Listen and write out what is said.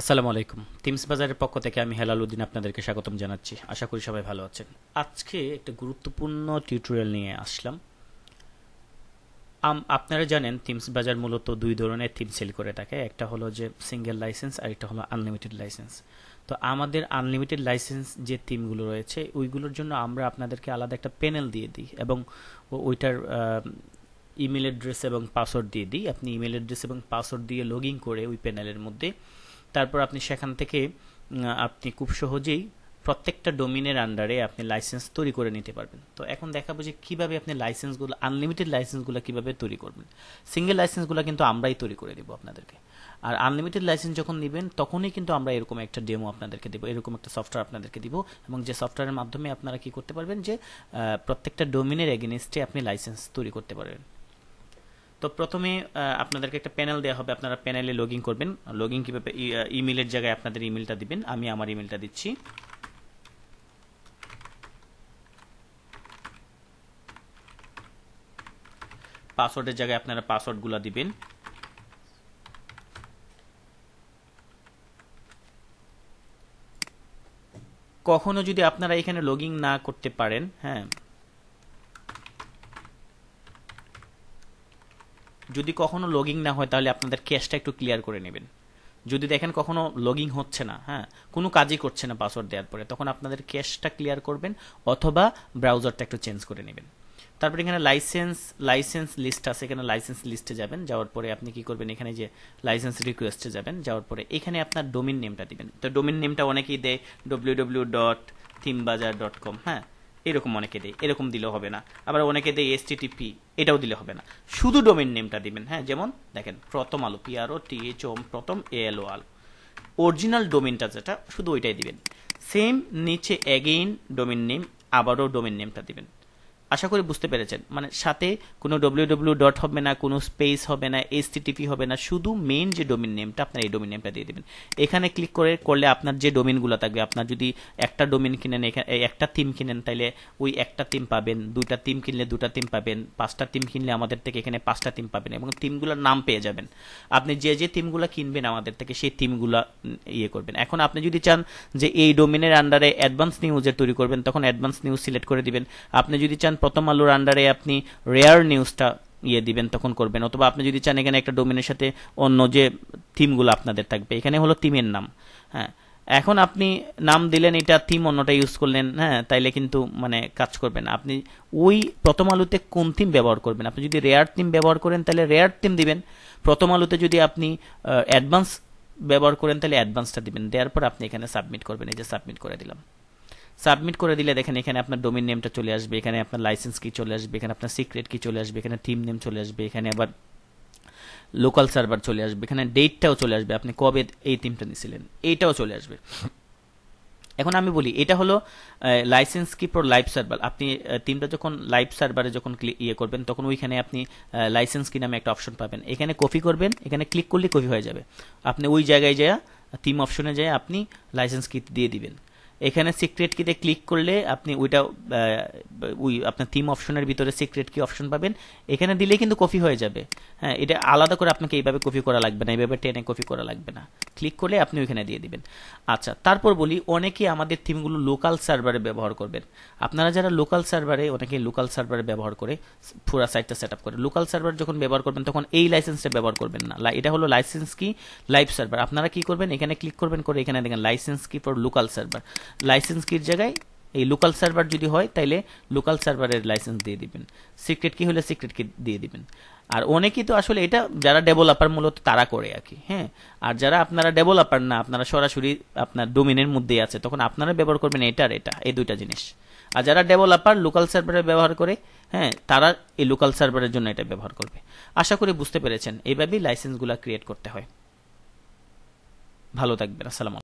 আসসালামু আলাইকুম টিমস বাজারের পক্ষ থেকে আমি হেলাল উদ্দিন আপনাদেরকে স্বাগতম জানাচ্ছি আশা করি সবাই ভালো আছেন আজকে একটা গুরুত্বপূর্ণ টিউটোরিয়াল নিয়ে আসলাম আম আপনারা জানেন থিমস বাজার মূলত দুই ধরনের থিম সেল করে থাকে একটা হলো যে সিঙ্গেল লাইসেন্স আর একটা হলো আনলিমিটেড লাইসেন্স তো আমাদের আনলিমিটেড লাইসেন্স যে থিমগুলো রয়েছে ওইগুলোর জন্য আমরা আপনাদেরকে আলাদা একটা প্যানেল দিয়ে দিই এবং ওইটার ইমেল অ্যাড্রেস এবং পাসওয়ার্ড দিয়ে দিই আপনি ইমেল অ্যাড্রেস এবং পাসওয়ার্ড দিয়ে লগ ইন করে ওই প্যানেলের মধ্যে তারপর আপনি সেখান থেকে আপনি খুব সহজেই প্রত্যেকটা ডোমিনের আন্ডারে আপনি লাইসেন্স তৈরি করে নিতে পারবেন তো এখন দেখাবো যে কীভাবে আপনি লাইসেন্সগুলো আনলিমিটেড লাইসেন্সগুলো কীভাবে তৈরি করবেন সিঙ্গেল লাইসেন্সগুলো কিন্তু আমরাই তৈরি করে দেবো আপনাদেরকে আর আনলিমিটেড লাইসেন্স যখন নেবেন তখনই কিন্তু আমরা এরকম একটা ডেমো আপনাদেরকে দেবো এরকম একটা সফটওয়্যার আপনাদেরকে দিব এবং যে সফটওয়্যারের মাধ্যমে আপনারা কি করতে পারবেন যে প্রত্যেকটা ডোমিনের এগেনিস্টে আপনি লাইসেন্স তৈরি করতে পারবেন তো প্রথমে আপনাদেরকে একটা প্যানেল দেওয়া হবে আপনারা প্যানেলে লগ করবেন লগ ইন কীভাবে ইমেলের জায়গায় আপনাদের ইমেলটা দিবেন আমি আমার ইমেলটা দিচ্ছি পাসওয়ার্ডের জায়গায় আপনারা পাসওয়ার্ডগুলো দিবেন কখনো যদি আপনারা এখানে লগ না করতে পারেন হ্যাঁ যদি কখনো লগিং না হয় তাহলে আপনাদের ক্যাশটা একটু ক্লিয়ার করে নেবেন যদি দেখেন কখনো লগিং হচ্ছে না হ্যাঁ কোনো কাজই করছে না পাসওয়ার্ড দেওয়ার পরে তখন আপনাদের ক্যাশটা ক্লিয়ার করবেন অথবা ব্রাউজারটা একটু চেঞ্জ করে নেবেন তারপরে এখানে লাইসেন্স লাইসেন্স লিস্ট আছে এখানে লাইসেন্স লিস্টে যাবেন যাওয়ার পরে আপনি কি করবেন এখানে যে লাইসেন্স রিকোয়েস্টে যাবেন যাওয়ার পরে এখানে আপনার ডোমিন নেমটা দিবেন তো ডোমিন নেমটা অনেকেই দেয় ডব্লিউ ডব্লিউ ডট থিমবাজার ডট কম হ্যাঁ এরকম অনেকে দেয় এরকম দিলেও হবে না আবার অনেকে দেয় এস টিপি এটাও দিলে হবে না শুধু ডোমেন নেমটা দিবেন হ্যাঁ যেমন দেখেন প্রথম আলো পিআরও এইচ ওম প্রথম এ ও আল অরিজিনাল ডোমেনটা যেটা শুধু ওইটাই দিবেন সেম নিচে অ্যাগেইন ডোমেন নেম আবারও ডোমেন নেমটা দিবেন আশা করি বুঝতে পেরেছেন মানে সাথে কোনো ডব্লিউ ডব্লিউ ডট হবে না কোনো স্পেস হবে না টিভি হবে না শুধু মেন যে ডোমিন নেমটা আপনার এই ডোমিন নেমটা দিয়ে দেবেন এখানে ক্লিক করে করলে আপনার যে ডোমিনগুলো থাকবে আপনার যদি একটা ডোমিন কিনেন এখানে একটা থিম কিনেন তাহলে ওই একটা থিম পাবেন দুইটা থিম কিনলে দুটা থিম পাবেন পাঁচটা থিম কিনলে আমাদের থেকে এখানে পাঁচটা থিম পাবেন এবং থিমগুলোর নাম পেয়ে যাবেন আপনি যে যে থিমগুলো কিনবেন আমাদের থেকে সেই থিমগুলো ইয়ে করবেন এখন আপনি যদি চান যে এই ডোমিনের আন্ডারে অ্যাডভান্স নিউজের তৈরি করবেন তখন অ্যাডভান্স নিউজ সিলেক্ট করে দিবেন আপনি যদি চান প্রথম আলোর আন্ডারে আপনি রেয়ার নিউজটা ইয়ে দিবেন তখন করবেন অথবা আপনি যদি চান এখানে একটা ডোমেনের সাথে অন্য যে থিমগুলো আপনাদের থাকবে এখানে হলো থিমের নাম হ্যাঁ এখন আপনি নাম দিলেন এটা থিম অন্যটা ইউজ করলেন হ্যাঁ তাইলে কিন্তু মানে কাজ করবেন আপনি ওই প্রথম আলুতে কোন থিম ব্যবহার করবেন আপনি যদি রেয়ার থিম ব্যবহার করেন তাহলে রেয়ার থিম দিবেন প্রথম আলুতে যদি আপনি অ্যাডভান্স ব্যবহার করেন তাহলে অ্যাডভান্সটা দিবেন দেওয়ার পর আপনি এখানে সাবমিট করবেন এই যে সাবমিট করে দিলাম সাবমিট করে দিলে দেখেন এখানে আপনার ডোমেন নেমটা চলে আসবে এখানে আপনার লাইসেন্স কি চলে আসবে এখানে আপনার সিক্রেট কি চলে আসবে এখানে টিম নেম চলে আসবে এখানে আবার লোকাল সার্ভার চলে আসবে এখানে ডেটটাও চলে আসবে আপনি কবে এই টিমটা নিয়েছিলেন এইটাও চলে আসবে এখন আমি বলি এটা হলো লাইসেন্স কি প্রো লাইভ সার্ভার আপনি টিমটা যখন লাইভ সার্ভারে যখন ইয়ে করবেন তখন ওইখানে আপনি লাইসেন্স কি নামে একটা অপশন পাবেন এখানে কপি করবেন এখানে ক্লিক করলে কপি হয়ে যাবে আপনি ওই জায়গায় যায় টিম অপশনে যায় আপনি লাইসেন্স কি দিয়ে দিবেন এখানে সিক্রেট কিতে ক্লিক করলে আপনি ওইটা ওই আপনার থিম অপশনের ভিতরে সিক্রেট কি অপশন পাবেন এখানে দিলে কিন্তু কপি হয়ে যাবে হ্যাঁ এটা আলাদা করে আপনাকে এইভাবে কপি করা লাগবে না এইভাবে টেনে কপি করা লাগবে না ক্লিক করলে আপনি ওইখানে দিয়ে দিবেন আচ্ছা তারপর বলি অনেকে আমাদের থিমগুলো লোকাল সার্ভারে ব্যবহার করবেন আপনারা যারা লোকাল সার্ভারে অনেকে লোকাল সার্ভারে ব্যবহার করে পুরা সাইটটা সেট করে লোকাল সার্ভার যখন ব্যবহার করবেন তখন এই লাইসেন্সটা ব্যবহার করবেন না এটা হলো লাইসেন্স কি লাইভ সার্ভার আপনারা কি করবেন এখানে ক্লিক করবেন করে এখানে দেখেন license key for local server license কির জায়গায় এই লোকাল সার্ভার যদি হয় তাইলে লোকাল সার্ভারের লাইসেন্স দিয়ে দিবেন সিক্রেট কি হলে সিক্রেট কি দিয়ে দিবেন আর অনেকেই তো আসলে এটা যারা ডেভেলপার মূলত তারা করে আর কি হ্যাঁ আর যারা আপনারা ডেভেলপার না আপনারা সরাসরি আপনার ডোমিনের মধ্যেই আছে তখন আপনারা ব্যবহার করবেন এটা আর এটা এই দুইটা জিনিস আর যারা ডেভেলপার লোকাল সার্ভারে ব্যবহার করে হ্যাঁ তারা এই লোকাল সার্ভারের জন্য এটা ব্যবহার করবে আশা করি বুঝতে পেরেছেন এইভাবেই লাইসেন্সগুলো ক্রিয়েট করতে হয় ভালো থাকবেন আসসালাম